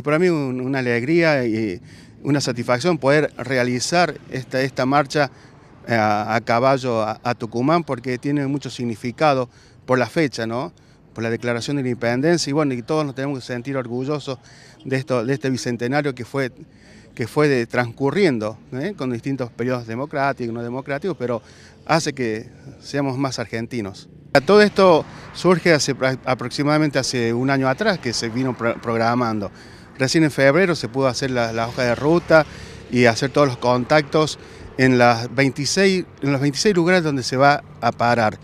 Y para mí una alegría y una satisfacción poder realizar esta, esta marcha eh, a, caballo a, Tucumán porque tiene mucho significado por la fecha, ¿no? por la declaración de la independencia y bueno, todos nos tenemos que sentir orgullosos de, esto, de este bicentenario que fue, que fue de, transcurriendo ¿eh? con distintos periodos democráticos, no democráticos, pero hace que seamos más argentinos. Todo esto surge hace, aproximadamente hace un año atrás que se vino programando. Recién en febrero se pudo hacer la, hoja de ruta y hacer todos los contactos en, los 26 lugares donde se va a parar.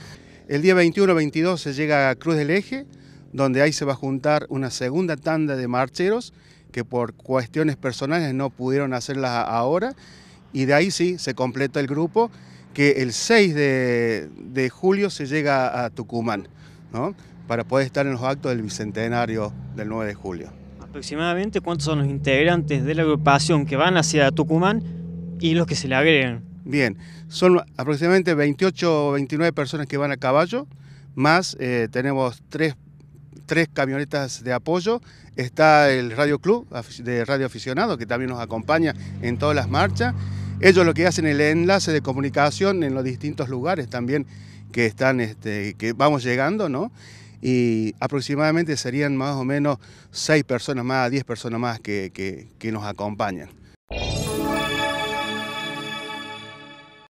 El día 21-22 se llega a Cruz del Eje, donde ahí se va a juntar una segunda tanda de marcheros que por cuestiones personales no pudieron hacerlas ahora. Y de ahí sí se completa el grupo, que el 6 de, de julio se llega a Tucumán, ¿no? para poder estar en los actos del Bicentenario del 9 de julio aproximadamente cuántos son los integrantes de la agrupación que van hacia Tucumán y los que se le agregan. Bien, son aproximadamente 28 o 29 personas que van a caballo, más eh, tenemos tres, camionetas de apoyo, está el Radio Club de Radio Aficionado que también nos acompaña en todas las marchas. Ellos lo que hacen el enlace de comunicación en los distintos lugares también que están, este, que vamos llegando, ¿no? y aproximadamente serían más o menos 6 personas más, 10 personas más que, que nos acompañan.